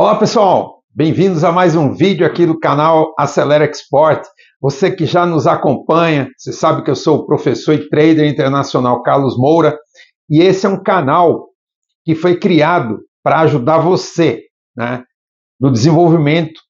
Olá pessoal, bem-vindos a mais um vídeo aqui do canal Acelera Export. Você que já nos acompanha, você sabe que eu sou o professor e trader internacional Carlos Moura e esse é um canal que foi criado para ajudar você né, no desenvolvimento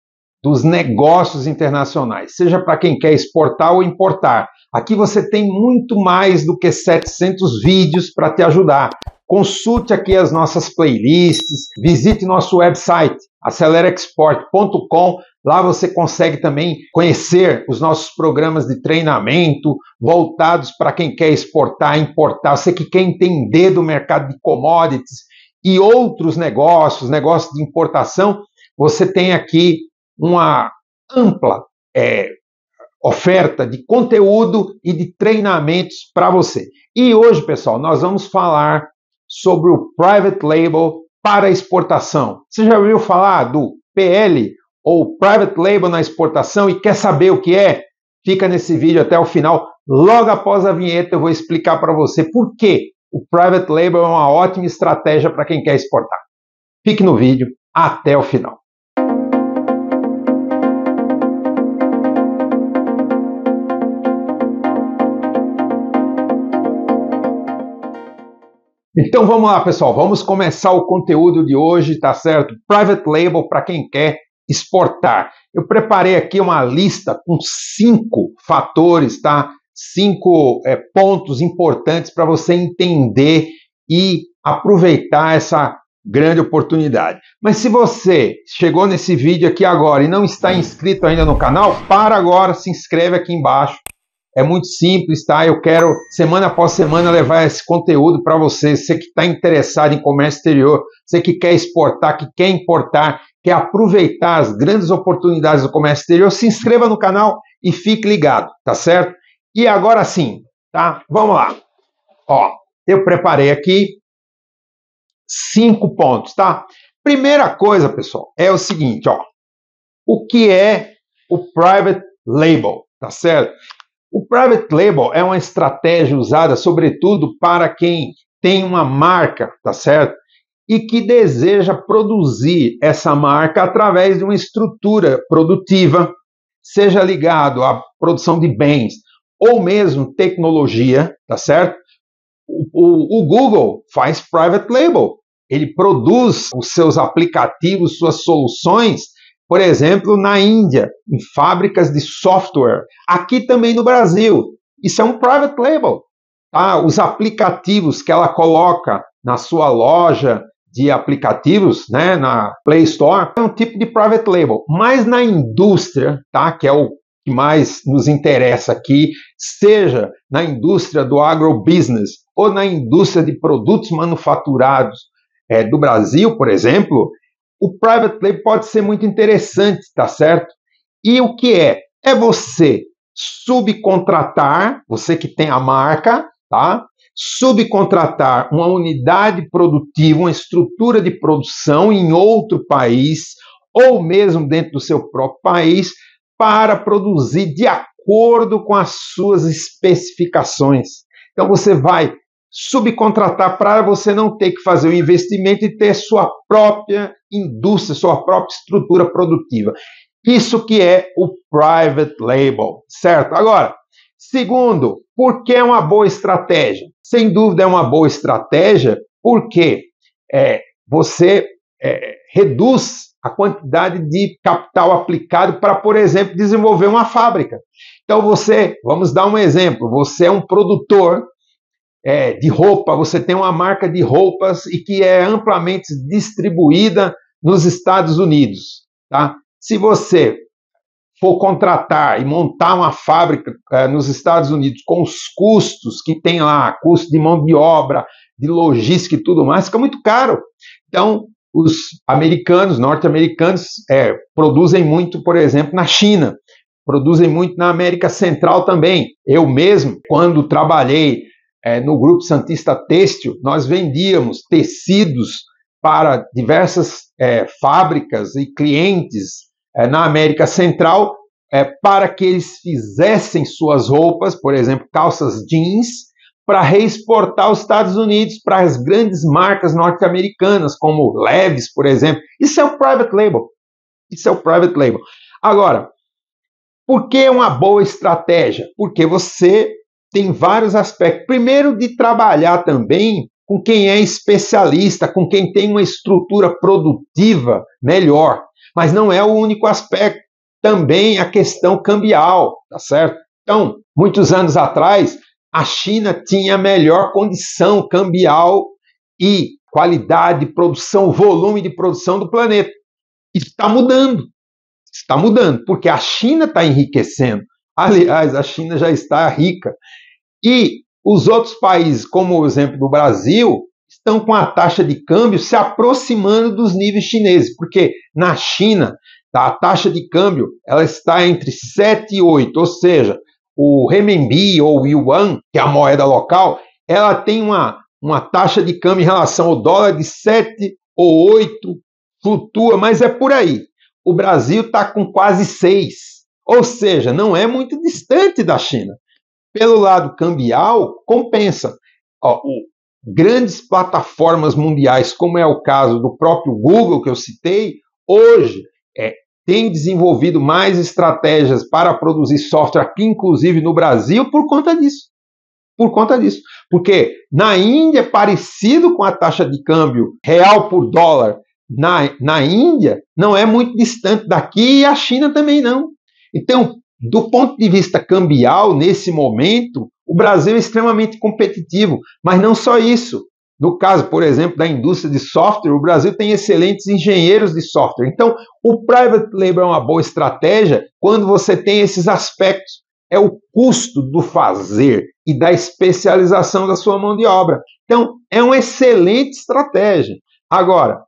dos negócios internacionais, seja para quem quer exportar ou importar. Aqui você tem muito mais do que 700 vídeos para te ajudar. Consulte aqui as nossas playlists, visite nosso website acelerexport.com. Lá você consegue também conhecer os nossos programas de treinamento voltados para quem quer exportar, importar, você que quer entender do mercado de commodities e outros negócios, negócios de importação. Você tem aqui uma ampla é, oferta de conteúdo e de treinamentos para você. E hoje, pessoal, nós vamos falar sobre o private label para exportação. Você já ouviu falar do PL ou private label na exportação e quer saber o que é? Fica nesse vídeo até o final. Logo após a vinheta eu vou explicar para você por que o private label é uma ótima estratégia para quem quer exportar. Fique no vídeo até o final. Então vamos lá, pessoal, vamos começar o conteúdo de hoje, tá certo? Private Label para quem quer exportar. Eu preparei aqui uma lista com cinco fatores, tá? Cinco é, pontos importantes para você entender e aproveitar essa grande oportunidade. Mas se você chegou nesse vídeo aqui agora e não está inscrito ainda no canal, para agora, se inscreve aqui embaixo, é muito simples, tá? Eu quero, semana após semana, levar esse conteúdo para você. Você que está interessado em comércio exterior, você que quer exportar, que quer importar, quer aproveitar as grandes oportunidades do comércio exterior, se inscreva no canal e fique ligado, tá certo? E agora sim, tá? Vamos lá. Ó, eu preparei aqui cinco pontos, tá? Primeira coisa, pessoal, é o seguinte, ó. O que é o private label, tá certo? O private label é uma estratégia usada sobretudo para quem tem uma marca, tá certo? E que deseja produzir essa marca através de uma estrutura produtiva, seja ligado à produção de bens ou mesmo tecnologia, tá certo? O, o, o Google faz private label. Ele produz os seus aplicativos, suas soluções por exemplo, na Índia, em fábricas de software. Aqui também no Brasil. Isso é um private label. Tá? Os aplicativos que ela coloca na sua loja de aplicativos, né, na Play Store, é um tipo de private label. Mas na indústria, tá, que é o que mais nos interessa aqui, seja na indústria do agrobusiness ou na indústria de produtos manufaturados é, do Brasil, por exemplo, o private play pode ser muito interessante, tá certo? E o que é? É você subcontratar, você que tem a marca, tá? Subcontratar uma unidade produtiva, uma estrutura de produção em outro país ou mesmo dentro do seu próprio país para produzir de acordo com as suas especificações. Então você vai subcontratar para você não ter que fazer o investimento e ter sua própria indústria, sua própria estrutura produtiva. Isso que é o private label, certo? Agora, segundo, por que é uma boa estratégia? Sem dúvida é uma boa estratégia porque é, você é, reduz a quantidade de capital aplicado para, por exemplo, desenvolver uma fábrica. Então você, vamos dar um exemplo, você é um produtor é, de roupa, você tem uma marca de roupas e que é amplamente distribuída nos Estados Unidos. Tá? Se você for contratar e montar uma fábrica é, nos Estados Unidos com os custos que tem lá, custo de mão de obra, de logística e tudo mais, fica muito caro. Então, os americanos, norte-americanos, é, produzem muito, por exemplo, na China, produzem muito na América Central também. Eu mesmo, quando trabalhei é, no Grupo Santista Têxtil, nós vendíamos tecidos para diversas é, fábricas e clientes é, na América Central é, para que eles fizessem suas roupas, por exemplo, calças jeans, para reexportar aos Estados Unidos para as grandes marcas norte-americanas, como Leves, por exemplo. Isso é o private label. Isso é o private label. Agora, por que é uma boa estratégia? Porque você tem vários aspectos. Primeiro, de trabalhar também com quem é especialista, com quem tem uma estrutura produtiva melhor. Mas não é o único aspecto. Também a questão cambial, tá certo? Então, muitos anos atrás, a China tinha a melhor condição cambial e qualidade de produção, volume de produção do planeta. Está mudando. Está mudando, porque a China está enriquecendo. Aliás, a China já está rica. E os outros países, como o exemplo do Brasil, estão com a taxa de câmbio se aproximando dos níveis chineses, porque na China tá, a taxa de câmbio ela está entre 7 e 8, ou seja, o renminbi ou o yuan, que é a moeda local, ela tem uma, uma taxa de câmbio em relação ao dólar de 7 ou 8, flutua, mas é por aí. O Brasil está com quase 6. Ou seja, não é muito distante da China. Pelo lado cambial, compensa. Ó, grandes plataformas mundiais, como é o caso do próprio Google que eu citei, hoje é, tem desenvolvido mais estratégias para produzir software aqui, inclusive no Brasil, por conta disso. Por conta disso. Porque na Índia, é parecido com a taxa de câmbio real por dólar na, na Índia, não é muito distante daqui e a China também não. Então, do ponto de vista cambial, nesse momento, o Brasil é extremamente competitivo, mas não só isso. No caso, por exemplo, da indústria de software, o Brasil tem excelentes engenheiros de software. Então, o private label é uma boa estratégia quando você tem esses aspectos. É o custo do fazer e da especialização da sua mão de obra. Então, é uma excelente estratégia. Agora,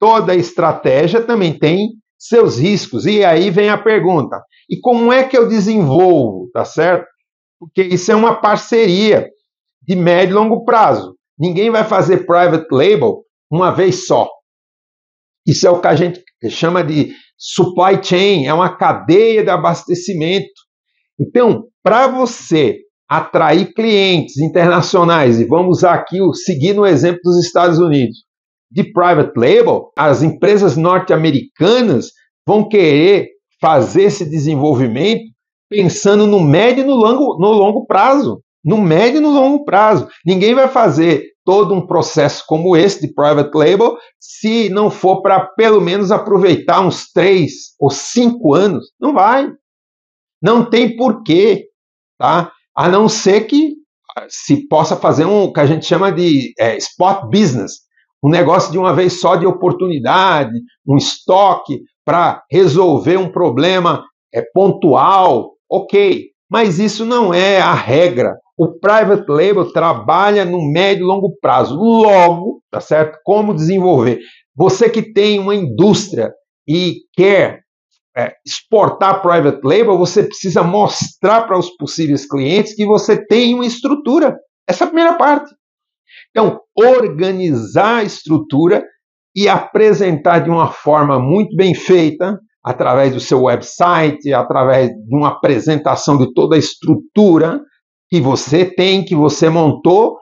toda estratégia também tem seus riscos. E aí vem a pergunta: e como é que eu desenvolvo, tá certo? Porque isso é uma parceria de médio e longo prazo. Ninguém vai fazer private label uma vez só. Isso é o que a gente chama de supply chain, é uma cadeia de abastecimento. Então, para você atrair clientes internacionais, e vamos aqui, seguir no exemplo dos Estados Unidos, de private label, as empresas norte-americanas vão querer fazer esse desenvolvimento pensando no médio e no longo, no longo prazo. No médio e no longo prazo. Ninguém vai fazer todo um processo como esse de private label se não for para pelo menos aproveitar uns três ou cinco anos. Não vai. Não tem porquê, tá? A não ser que se possa fazer um que a gente chama de é, spot business, um negócio de uma vez só de oportunidade, um estoque para resolver um problema é pontual, ok, mas isso não é a regra. O private label trabalha no médio e longo prazo. Logo, tá certo? Como desenvolver? Você que tem uma indústria e quer é, exportar private label, você precisa mostrar para os possíveis clientes que você tem uma estrutura. Essa é a primeira parte. Então, organizar a estrutura e apresentar de uma forma muito bem feita, através do seu website, através de uma apresentação de toda a estrutura que você tem, que você montou,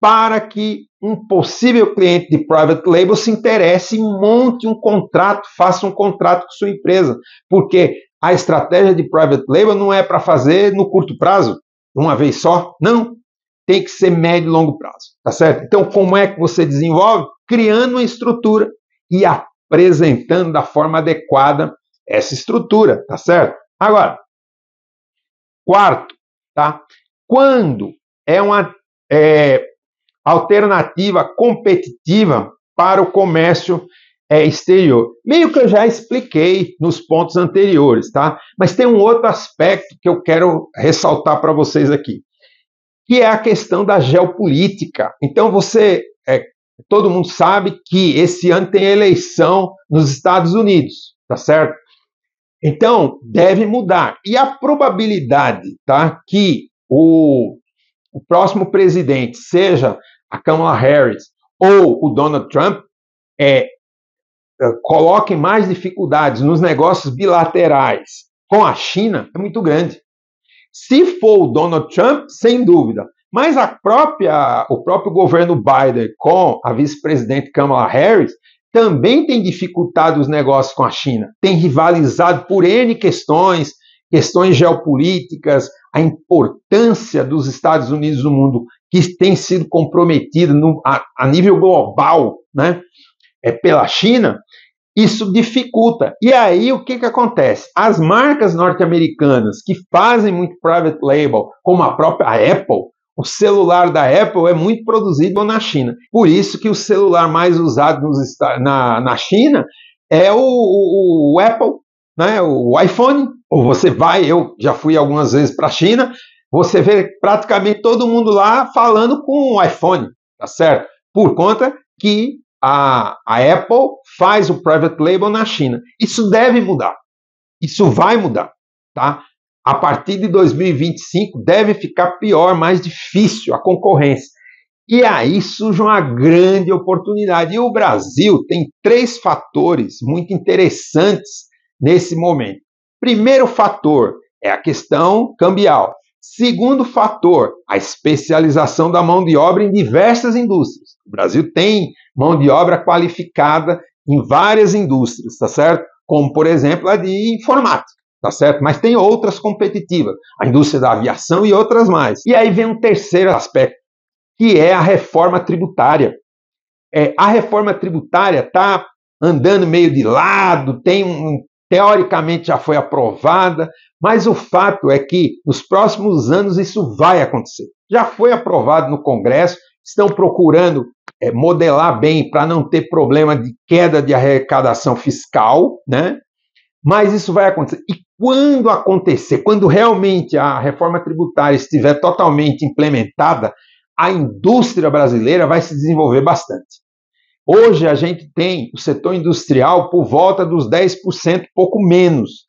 para que um possível cliente de private label se interesse e monte um contrato, faça um contrato com sua empresa. Porque a estratégia de private label não é para fazer no curto prazo, uma vez só. Não tem que ser médio e longo prazo, tá certo? Então, como é que você desenvolve? Criando uma estrutura e apresentando da forma adequada essa estrutura, tá certo? Agora, quarto, tá? Quando é uma é, alternativa competitiva para o comércio é, exterior. Meio que eu já expliquei nos pontos anteriores, tá? Mas tem um outro aspecto que eu quero ressaltar para vocês aqui que é a questão da geopolítica. Então, você. É, todo mundo sabe que esse ano tem eleição nos Estados Unidos, tá certo? Então, deve mudar. E a probabilidade tá, que o, o próximo presidente seja a Kamala Harris ou o Donald Trump é, é coloquem mais dificuldades nos negócios bilaterais com a China é muito grande. Se for o Donald Trump, sem dúvida. Mas a própria, o próprio governo Biden com a vice-presidente Kamala Harris também tem dificultado os negócios com a China. Tem rivalizado por N questões, questões geopolíticas, a importância dos Estados Unidos no mundo, que tem sido comprometida a, a, nível global né, é, pela China. Isso dificulta. E aí o que, que acontece? As marcas norte-americanas que fazem muito private label, como a própria Apple, o celular da Apple é muito produzido na China. Por isso que o celular mais usado nos, na, na China é o, o, o Apple, né? o iPhone. Ou você vai, eu já fui algumas vezes para a China, você vê praticamente todo mundo lá falando com o iPhone, tá certo? Por conta que a, a Apple faz o private label na China. Isso deve mudar. Isso vai mudar, tá? A partir de 2025 deve ficar pior, mais difícil a concorrência. E aí surge uma grande oportunidade. E o Brasil tem três fatores muito interessantes nesse momento. Primeiro fator é a questão cambial. Segundo fator, a especialização da mão de obra em diversas indústrias. O Brasil tem mão de obra qualificada em várias indústrias, tá certo? Como, por exemplo, a de informática, tá certo? Mas tem outras competitivas, a indústria da aviação e outras mais. E aí vem um terceiro aspecto, que é a reforma tributária. É, a reforma tributária está andando meio de lado, tem um teoricamente já foi aprovada, mas o fato é que nos próximos anos isso vai acontecer. Já foi aprovado no Congresso, estão procurando é, modelar bem para não ter problema de queda de arrecadação fiscal, né? Mas isso vai acontecer. E quando acontecer, quando realmente a reforma tributária estiver totalmente implementada, a indústria brasileira vai se desenvolver bastante. Hoje a gente tem o setor industrial por volta dos 10%, pouco menos.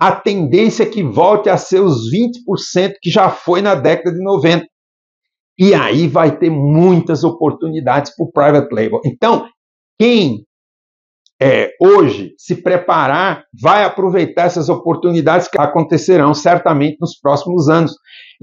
A tendência é que volte a ser os 20% que já foi na década de 90. E aí vai ter muitas oportunidades para o private label. Então, quem é, hoje se preparar vai aproveitar essas oportunidades que acontecerão certamente nos próximos anos.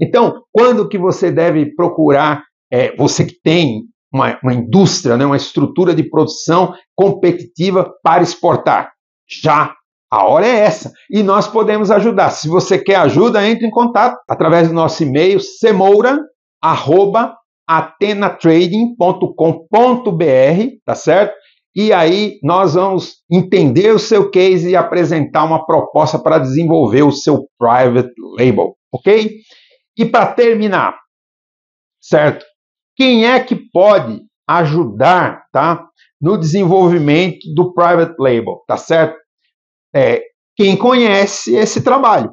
Então, quando que você deve procurar, é, você que tem uma, uma indústria, né, uma estrutura de produção competitiva para exportar. Já a hora é essa. E nós podemos ajudar. Se você quer ajuda, entre em contato através do nosso e-mail semoura@atenatrading.com.br, tá certo? E aí nós vamos entender o seu case e apresentar uma proposta para desenvolver o seu private label, OK? E para terminar, certo? Quem é que pode ajudar, tá? No desenvolvimento do private label, tá certo? É, quem conhece esse trabalho,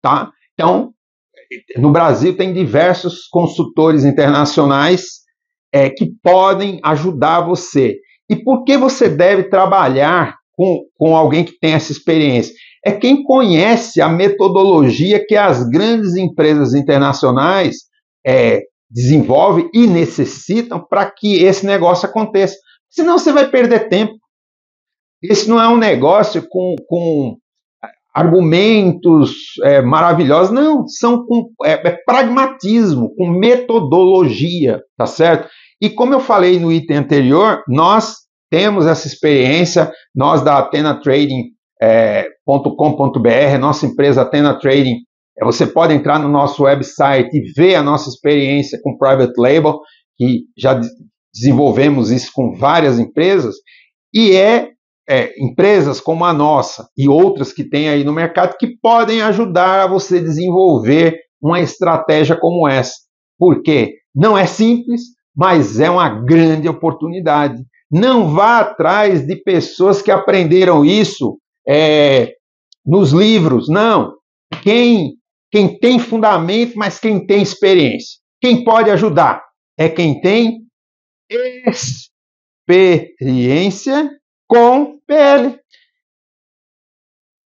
tá? Então, no Brasil tem diversos consultores internacionais é, que podem ajudar você. E por que você deve trabalhar com, com alguém que tem essa experiência? É quem conhece a metodologia que as grandes empresas internacionais é, desenvolve e necessitam para que esse negócio aconteça. Senão você vai perder tempo. Esse não é um negócio com, com argumentos é, maravilhosos, não. São com é, é pragmatismo, com metodologia, tá certo? E como eu falei no item anterior, nós temos essa experiência, nós da Atena Trading.com.br, é, nossa empresa Atena Trading é, você pode entrar no nosso website e ver a nossa experiência com private label, que já desenvolvemos isso com várias empresas, e é, é empresas como a nossa e outras que tem aí no mercado que podem ajudar a você desenvolver uma estratégia como essa. Porque não é simples, mas é uma grande oportunidade. Não vá atrás de pessoas que aprenderam isso é, nos livros, não. Quem quem tem fundamento, mas quem tem experiência. Quem pode ajudar é quem tem experiência com PL.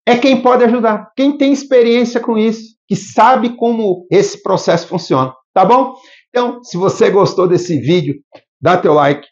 É quem pode ajudar, quem tem experiência com isso, que sabe como esse processo funciona, tá bom? Então, se você gostou desse vídeo, dá teu like.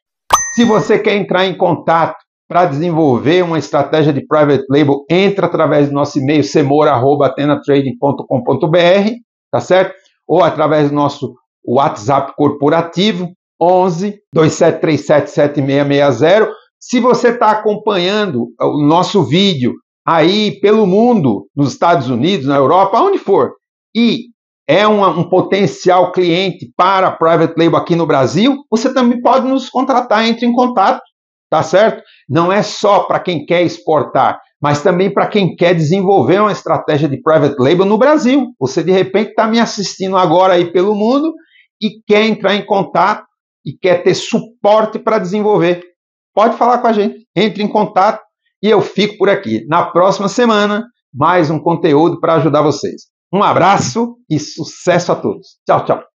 Se você quer entrar em contato para desenvolver uma estratégia de private label, entra através do nosso e-mail semor@atenatrading.com.br, tá certo? Ou através do nosso WhatsApp corporativo 11 2737 7660. Se você está acompanhando o nosso vídeo aí pelo mundo, nos Estados Unidos, na Europa, onde for, e é uma, um potencial cliente para private label aqui no Brasil, você também pode nos contratar, entre em contato tá certo? Não é só para quem quer exportar, mas também para quem quer desenvolver uma estratégia de private label no Brasil. Você de repente está me assistindo agora aí pelo mundo e quer entrar em contato e quer ter suporte para desenvolver. Pode falar com a gente, entre em contato e eu fico por aqui. Na próxima semana, mais um conteúdo para ajudar vocês. Um abraço e sucesso a todos. Tchau, tchau.